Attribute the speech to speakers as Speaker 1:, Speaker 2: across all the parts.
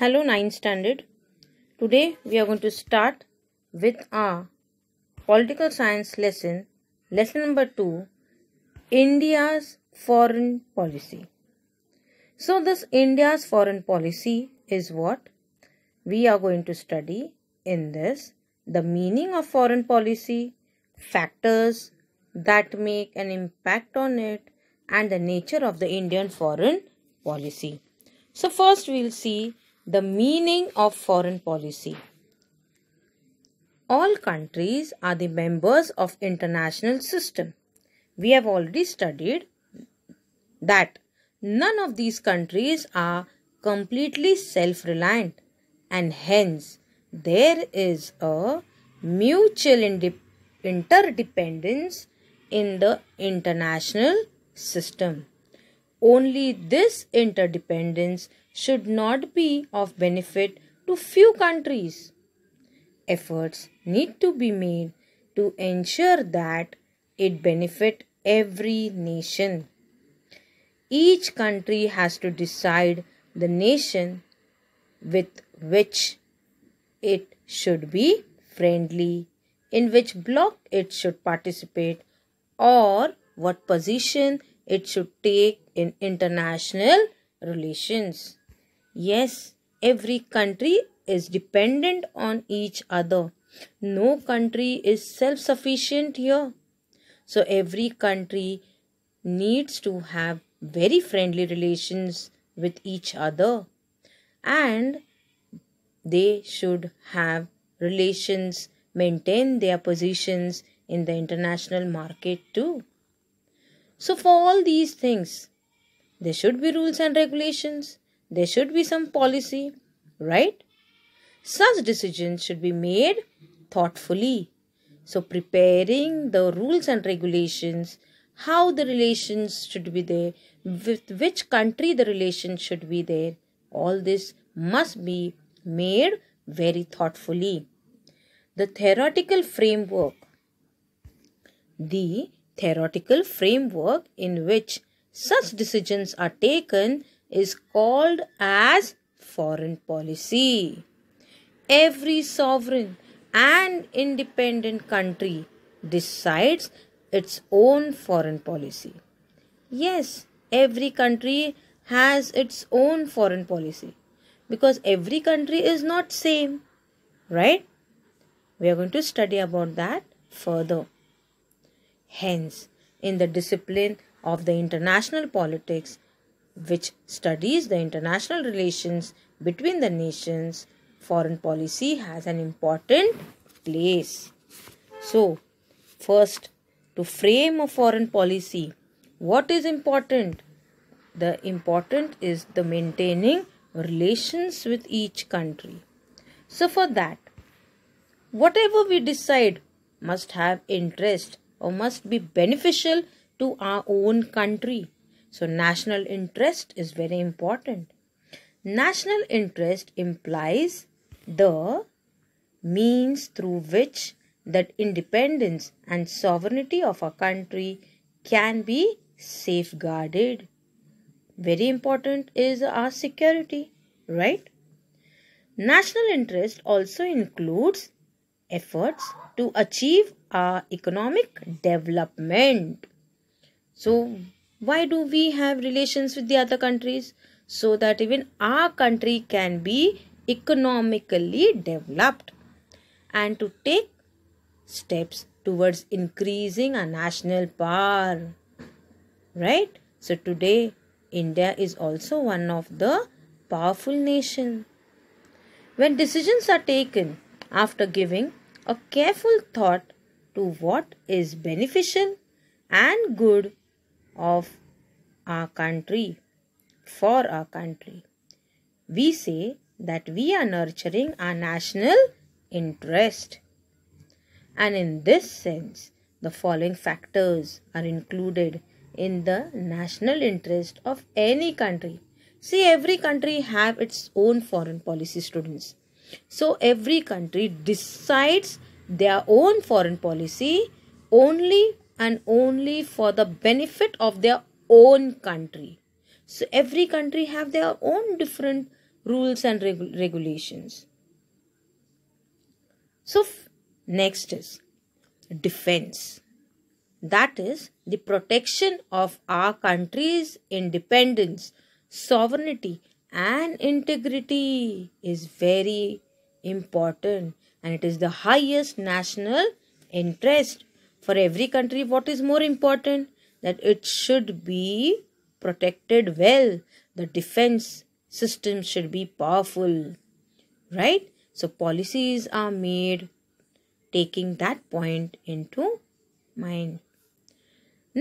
Speaker 1: Hello 9th standard. Today we are going to start with our political science lesson, lesson number 2, India's foreign policy. So this India's foreign policy is what we are going to study in this, the meaning of foreign policy, factors that make an impact on it and the nature of the Indian foreign policy. So first we will see the meaning of foreign policy. All countries are the members of international system. We have already studied that none of these countries are completely self-reliant and hence there is a mutual interdependence in the international system. Only this interdependence should not be of benefit to few countries. Efforts need to be made to ensure that it benefit every nation. Each country has to decide the nation with which it should be friendly, in which bloc it should participate, or what position it should take in international relations. Yes, every country is dependent on each other. No country is self sufficient here. So, every country needs to have very friendly relations with each other and they should have relations, maintain their positions in the international market too. So, for all these things, there should be rules and regulations. There should be some policy, right? Such decisions should be made thoughtfully. So, preparing the rules and regulations, how the relations should be there, with which country the relations should be there, all this must be made very thoughtfully. The theoretical framework. The theoretical framework in which such decisions are taken is called as foreign policy. Every sovereign and independent country decides its own foreign policy. Yes, every country has its own foreign policy because every country is not same, right? We are going to study about that further. Hence, in the discipline of the international politics, which studies the international relations between the nations, foreign policy has an important place. So, first, to frame a foreign policy, what is important? The important is the maintaining relations with each country. So, for that, whatever we decide must have interest or must be beneficial to our own country so, national interest is very important. National interest implies the means through which that independence and sovereignty of a country can be safeguarded. Very important is our security, right? National interest also includes efforts to achieve our economic development. So, why do we have relations with the other countries so that even our country can be economically developed and to take steps towards increasing our national power right so today india is also one of the powerful nation when decisions are taken after giving a careful thought to what is beneficial and good of our country, for our country. We say that we are nurturing our national interest. And in this sense, the following factors are included in the national interest of any country. See, every country have its own foreign policy students. So, every country decides their own foreign policy only and only for the benefit of their own country so every country have their own different rules and regulations so f- next is defense that is the protection of our country's independence sovereignty and integrity is very important and it is the highest national interest for every country what is more important that it should be protected well the defense system should be powerful right so policies are made taking that point into mind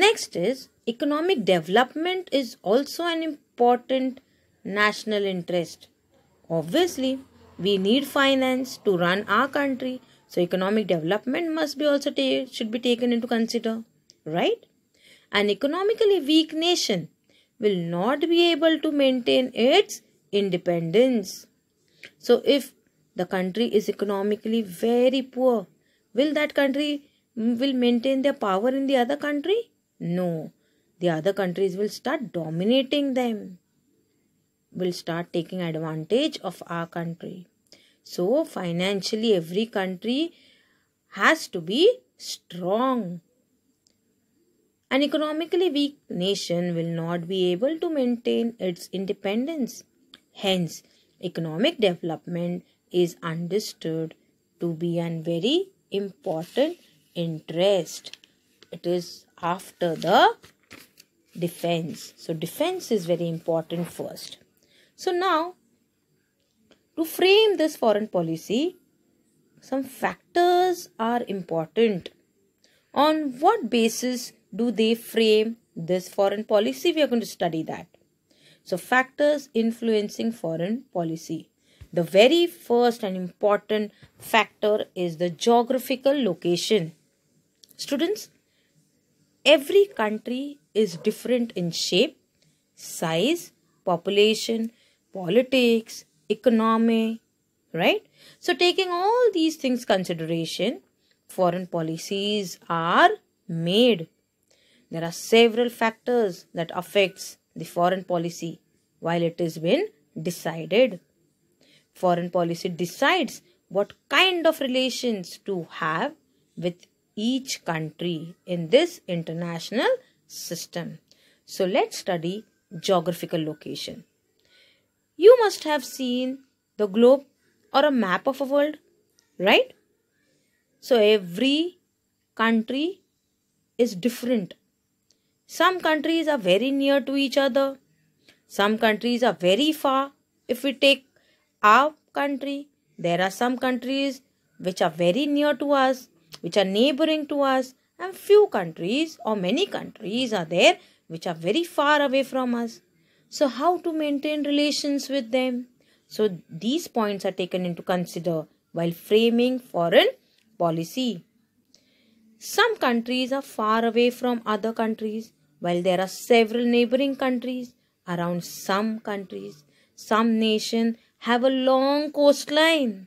Speaker 1: next is economic development is also an important national interest obviously we need finance to run our country so economic development must be also should be taken into consider, right? An economically weak nation will not be able to maintain its independence. So if the country is economically very poor, will that country mm, will maintain their power in the other country? No. The other countries will start dominating them, will start taking advantage of our country. So, financially, every country has to be strong. An economically weak nation will not be able to maintain its independence. Hence, economic development is understood to be an very important interest. It is after the defense. So, defense is very important first. So, now to frame this foreign policy, some factors are important. On what basis do they frame this foreign policy? We are going to study that. So, factors influencing foreign policy. The very first and important factor is the geographical location. Students, every country is different in shape, size, population, politics, economy, right? So taking all these things consideration, foreign policies are made. There are several factors that affects the foreign policy while it is been decided. Foreign policy decides what kind of relations to have with each country in this international system. So let's study geographical location. You must have seen the globe or a map of a world, right? So every country is different. Some countries are very near to each other. Some countries are very far. If we take our country, there are some countries which are very near to us, which are neighboring to us, and few countries or many countries are there which are very far away from us. So, how to maintain relations with them? So, these points are taken into consider while framing foreign policy. Some countries are far away from other countries, while there are several neighboring countries around some countries. Some nations have a long coastline,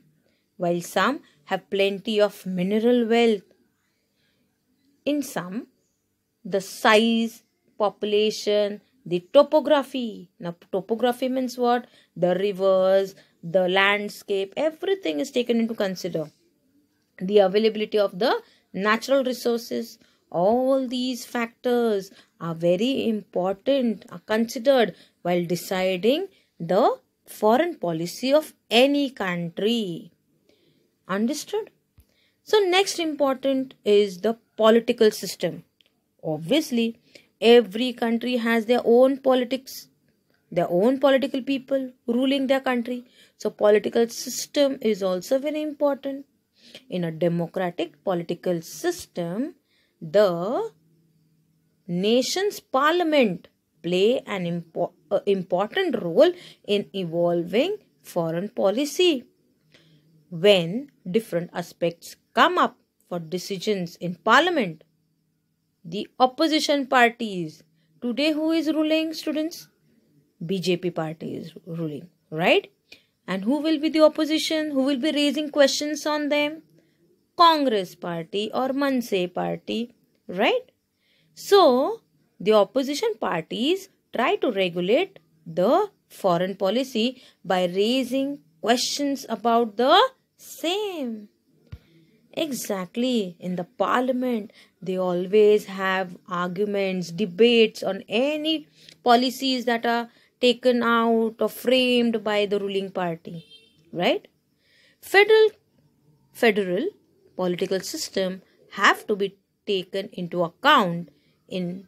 Speaker 1: while some have plenty of mineral wealth. In some, the size, population, the topography now topography means what the rivers the landscape everything is taken into consider the availability of the natural resources all these factors are very important are considered while deciding the foreign policy of any country understood so next important is the political system obviously every country has their own politics their own political people ruling their country so political system is also very important in a democratic political system the nation's parliament play an impo uh, important role in evolving foreign policy when different aspects come up for decisions in parliament the opposition parties. Today, who is ruling, students? BJP party is ruling, right? And who will be the opposition? Who will be raising questions on them? Congress party or Manse party, right? So, the opposition parties try to regulate the foreign policy by raising questions about the same. Exactly, in the parliament they always have arguments debates on any policies that are taken out or framed by the ruling party right federal federal political system have to be taken into account in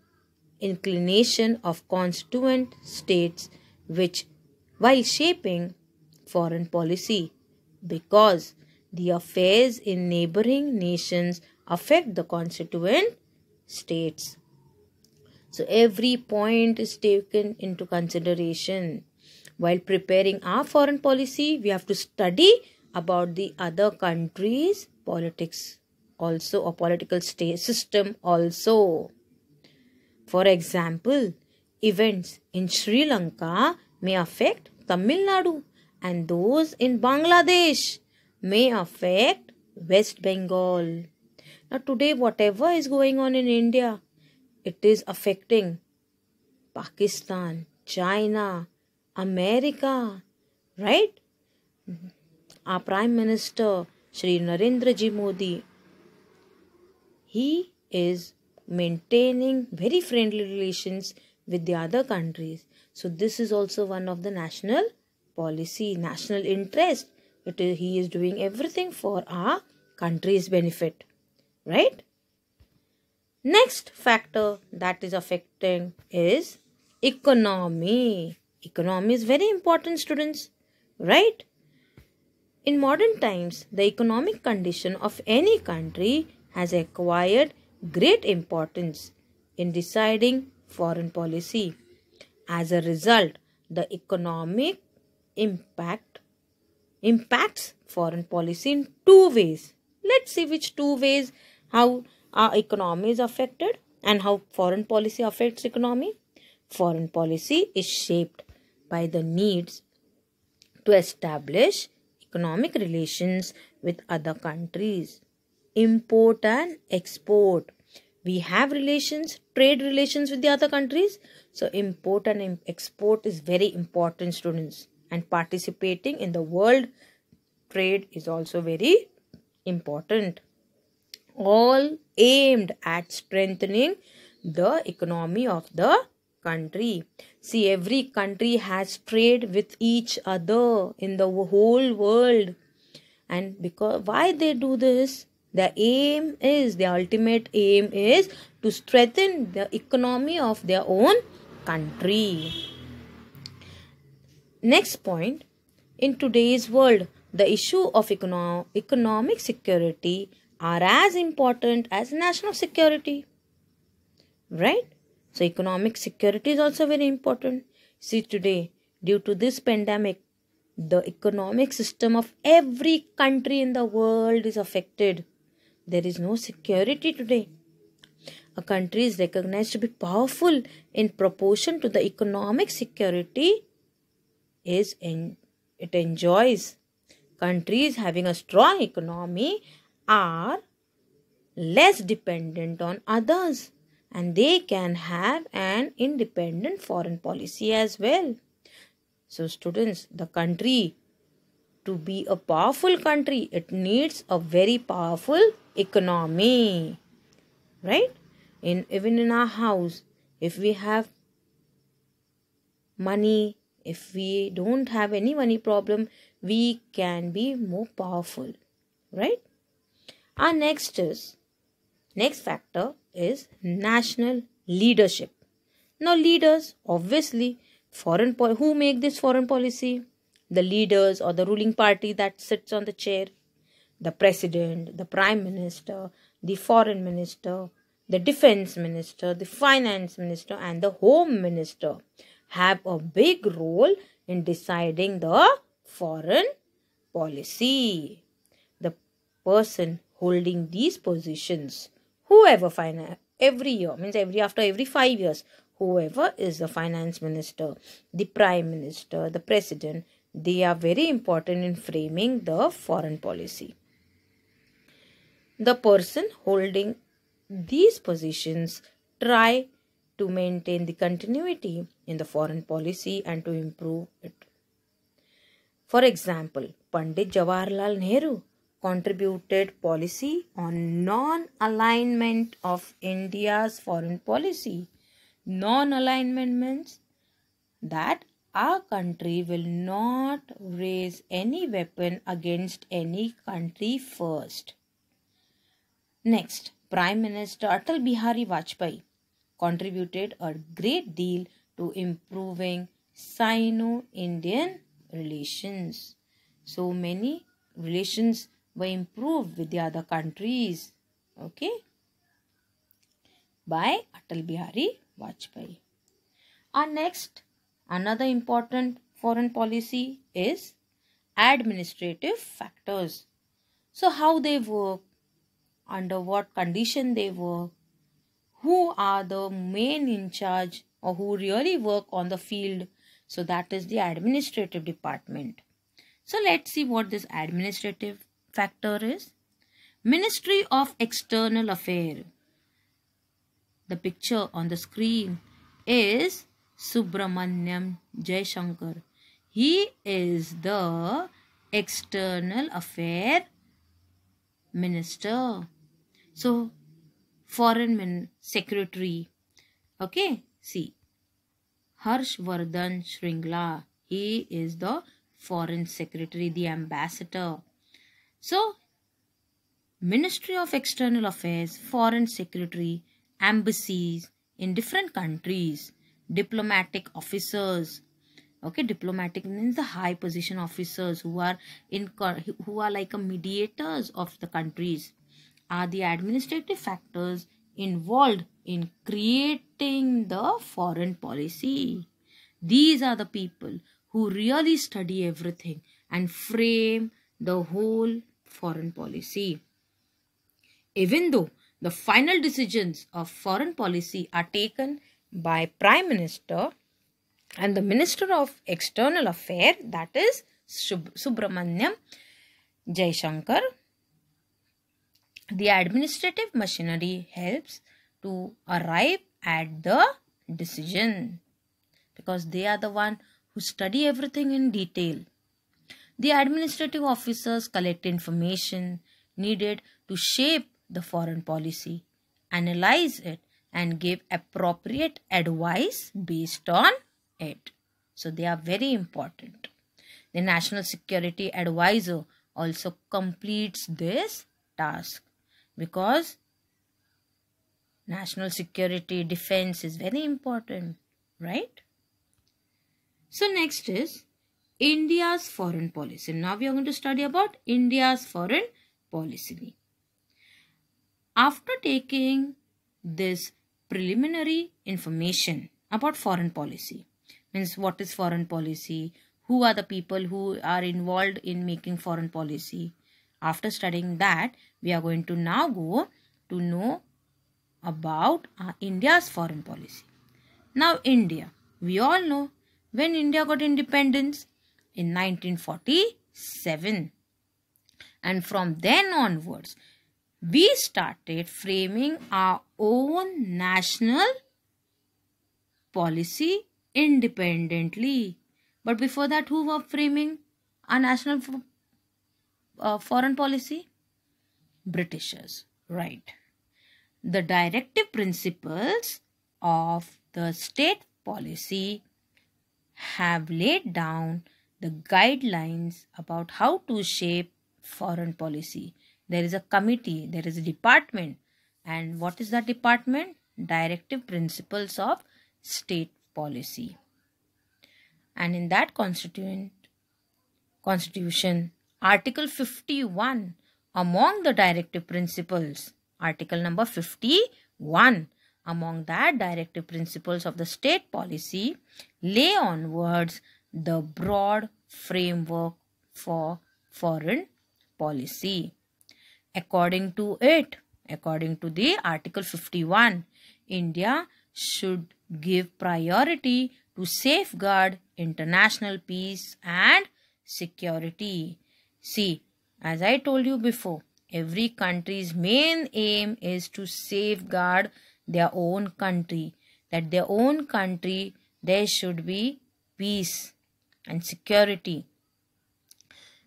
Speaker 1: inclination of constituent states which while shaping foreign policy because the affairs in neighboring nations affect the constituent states. So every point is taken into consideration. While preparing our foreign policy, we have to study about the other countries' politics also or political state system also. For example, events in Sri Lanka may affect Tamil Nadu and those in Bangladesh may affect West Bengal. Now, today, whatever is going on in India, it is affecting Pakistan, China, America, right? Our Prime Minister, Sri Narendra Ji Modi, he is maintaining very friendly relations with the other countries. So, this is also one of the national policy, national interest it is, he is doing everything for our country's benefit right next factor that is affecting is economy economy is very important students right in modern times the economic condition of any country has acquired great importance in deciding foreign policy as a result the economic impact impacts foreign policy in two ways. Let's see which two ways how our economy is affected and how foreign policy affects economy. Foreign policy is shaped by the needs to establish economic relations with other countries. Import and export. We have relations, trade relations with the other countries. So import and export is very important students and participating in the world trade is also very important. All aimed at strengthening the economy of the country. See, every country has trade with each other in the whole world. And because why they do this? The aim is, the ultimate aim is to strengthen the economy of their own country. Next point in today's world, the issue of econo economic security are as important as national security. Right? So, economic security is also very important. See, today, due to this pandemic, the economic system of every country in the world is affected. There is no security today. A country is recognized to be powerful in proportion to the economic security is in, it enjoys. Countries having a strong economy are less dependent on others and they can have an independent foreign policy as well. So, students, the country to be a powerful country, it needs a very powerful economy, right? In even in our house, if we have money, if we don't have any money problem, we can be more powerful, right? Our next is next factor is national leadership. Now, leaders obviously foreign po- who make this foreign policy? The leaders or the ruling party that sits on the chair, the president, the prime minister, the foreign minister, the defense minister, the finance minister, and the home minister have a big role in deciding the foreign policy. The person holding these positions, whoever finance every year means every after every five years, whoever is the finance minister, the prime minister, the president, they are very important in framing the foreign policy. The person holding these positions try to maintain the continuity in the foreign policy and to improve it. For example, Pandit Jawaharlal Nehru contributed policy on non alignment of India's foreign policy. Non alignment means that our country will not raise any weapon against any country first. Next, Prime Minister Atal Bihari Vajpayee contributed a great deal to improving Sino-Indian relations. So many relations were improved with the other countries. Okay. By Atal Bihari Vajpayee. Our next, another important foreign policy is administrative factors. So how they work, under what condition they work, who are the main in charge or who really work on the field. So that is the administrative department. So let's see what this administrative factor is. Ministry of External Affairs. The picture on the screen is Subramanyam Jayashankar. He is the External Affairs Minister. So foreign secretary. Okay, see. Harshvardhan Shringla. He is the foreign secretary, the ambassador. So, Ministry of External Affairs, foreign secretary, embassies in different countries, diplomatic officers. Okay, diplomatic means the high position officers who are in who are like a mediators of the countries are the administrative factors involved in creating the foreign policy. These are the people who really study everything and frame the whole foreign policy. Even though the final decisions of foreign policy are taken by Prime Minister and the Minister of External Affairs, that is Subramanyam Jaishankar, the administrative machinery helps to arrive at the decision because they are the one who study everything in detail. The administrative officers collect information needed to shape the foreign policy, analyze it and give appropriate advice based on it. So they are very important. The National Security Advisor also completes this task because national security defense is very important right so next is india's foreign policy now we are going to study about india's foreign policy after taking this preliminary information about foreign policy means what is foreign policy who are the people who are involved in making foreign policy after studying that we are going to now go to know about India's foreign policy. Now India, we all know when India got independence in 1947. And from then onwards, we started framing our own national policy independently. But before that, who were framing our national uh, foreign policy? Britishers. Right. The directive principles of the state policy have laid down the guidelines about how to shape foreign policy. There is a committee, there is a department. And what is that department? Directive principles of state policy. And in that constituent constitution, Article 51 among the directive principles. Article number 51. Among that, directive principles of the state policy lay onwards the broad framework for foreign policy. According to it, according to the Article 51, India should give priority to safeguard international peace and security. See, as I told you before, every country's main aim is to safeguard their own country. That their own country, there should be peace and security.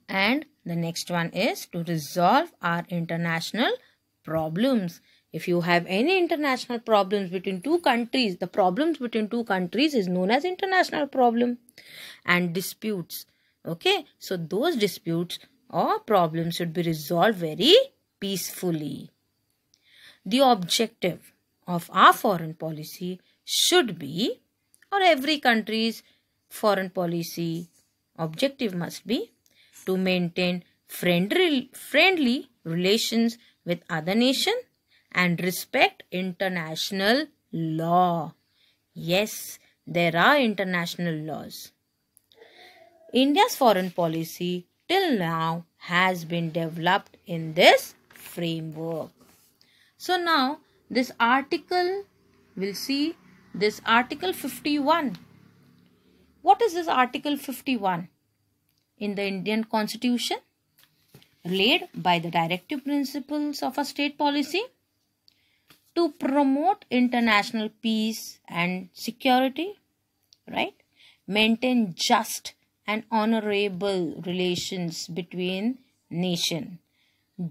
Speaker 1: And the next one is to resolve our international problems. If you have any international problems between two countries, the problems between two countries is known as international problem and disputes. Okay, so those disputes or problem should be resolved very peacefully. The objective of our foreign policy should be or every country's foreign policy objective must be to maintain friendly, friendly relations with other nations and respect international law. Yes, there are international laws. India's foreign policy till now has been developed in this framework. So now this article, we'll see this article 51. What is this article 51 in the Indian constitution? Laid by the directive principles of a state policy to promote international peace and security, right? Maintain just and honorable relations between nation.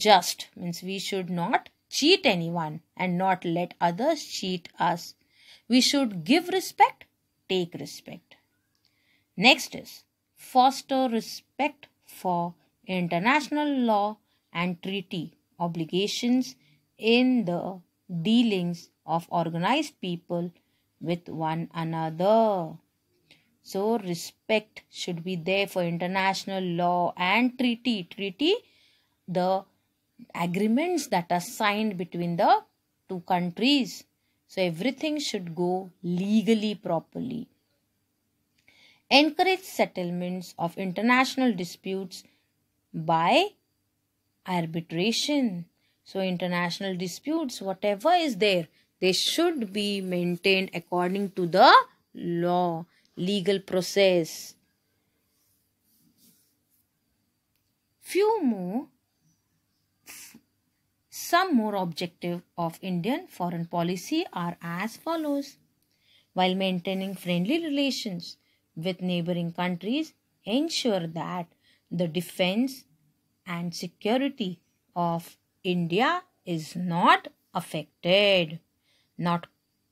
Speaker 1: Just means we should not cheat anyone and not let others cheat us. We should give respect, take respect. Next is foster respect for international law and treaty obligations in the dealings of organized people with one another. So, respect should be there for international law and treaty. Treaty, the agreements that are signed between the two countries. So, everything should go legally properly. Encourage settlements of international disputes by arbitration. So, international disputes, whatever is there, they should be maintained according to the law legal process. Few more, some more objective of Indian foreign policy are as follows. While maintaining friendly relations with neighboring countries, ensure that the defense and security of India is not affected, not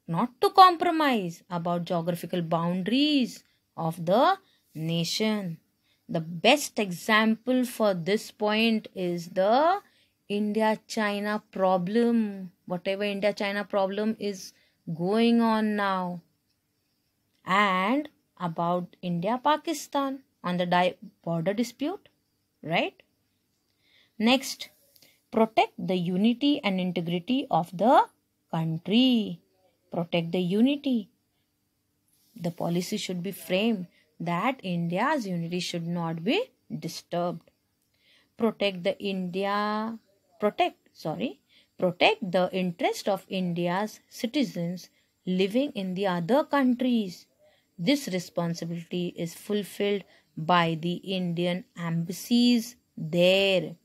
Speaker 1: not to compromise about geographical boundaries of the nation. The best example for this point is the India China problem. Whatever India China problem is going on now. And about India Pakistan on the di- border dispute, right? Next, protect the unity and integrity of the country protect the unity. The policy should be framed that India's unity should not be disturbed. Protect the India, protect, sorry, protect the interest of India's citizens living in the other countries. This responsibility is fulfilled by the Indian embassies there.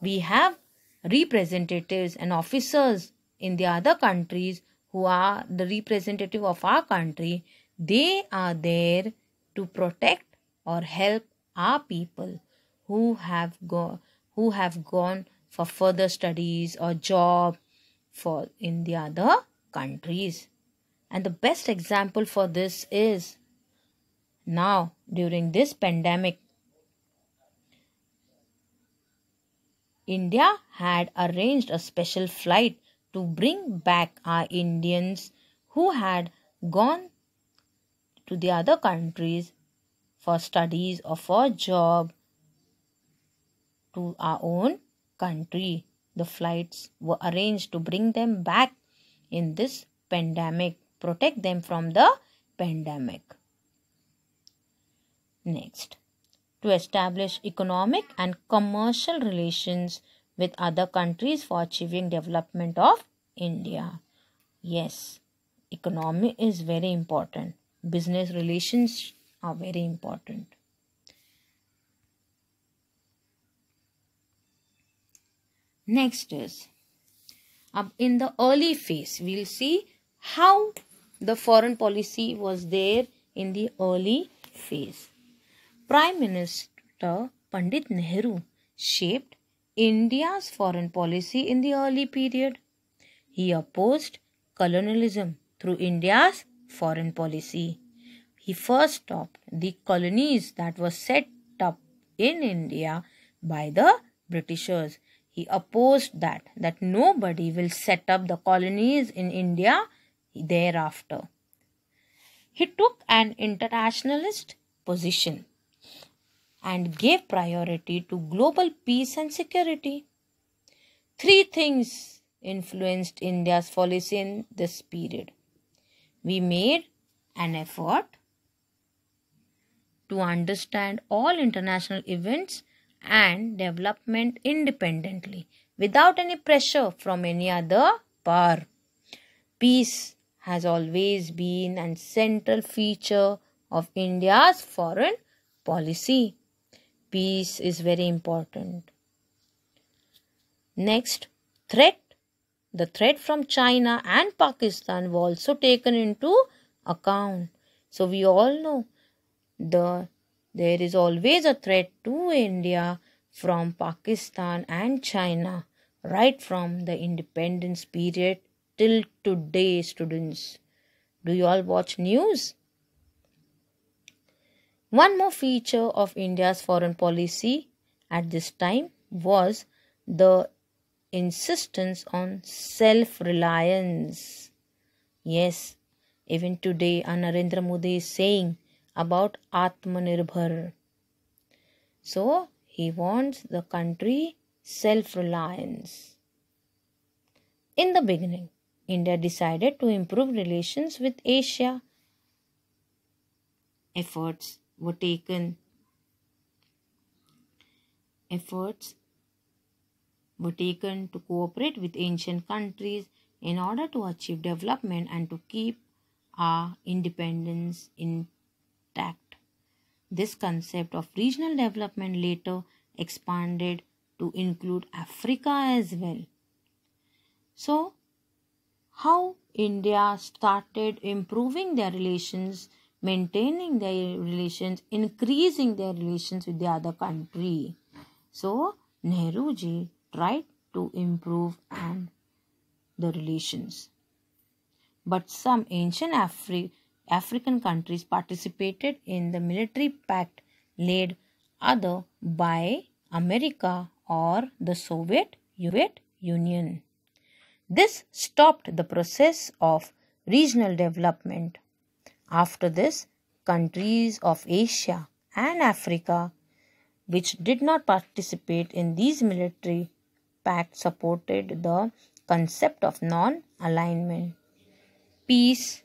Speaker 1: We have representatives and officers in the other countries who are the representative of our country, they are there to protect or help our people who have go who have gone for further studies or job for in the other countries. And the best example for this is now during this pandemic India had arranged a special flight to bring back our Indians who had gone to the other countries for studies or for job to our own country. The flights were arranged to bring them back in this pandemic, protect them from the pandemic. Next, to establish economic and commercial relations with other countries for achieving development of India. Yes, economy is very important. Business relations are very important. Next is in the early phase, we'll see how the foreign policy was there in the early phase. Prime Minister Pandit Nehru shaped India's foreign policy in the early period. He opposed colonialism through India's foreign policy. He first stopped the colonies that were set up in India by the Britishers. He opposed that, that nobody will set up the colonies in India thereafter. He took an internationalist position and gave priority to global peace and security. Three things influenced India's policy in this period. We made an effort to understand all international events and development independently without any pressure from any other power. Peace has always been a central feature of India's foreign policy peace is very important. Next, threat. The threat from China and Pakistan were also taken into account. So we all know the there is always a threat to India from Pakistan and China right from the independence period till today students. Do you all watch news? One more feature of India's foreign policy at this time was the insistence on self reliance. Yes, even today, uh, Narendra Modi is saying about Atmanirbhar. So, he wants the country self reliance. In the beginning, India decided to improve relations with Asia. Efforts were taken, efforts were taken to cooperate with ancient countries in order to achieve development and to keep our independence intact. This concept of regional development later expanded to include Africa as well. So, how India started improving their relations maintaining their relations, increasing their relations with the other country. So Nehruji tried to improve and the relations. But some ancient Afri- African countries participated in the military pact led other by America or the Soviet Union. This stopped the process of regional development. After this, countries of Asia and Africa which did not participate in these military pacts supported the concept of non-alignment. Peace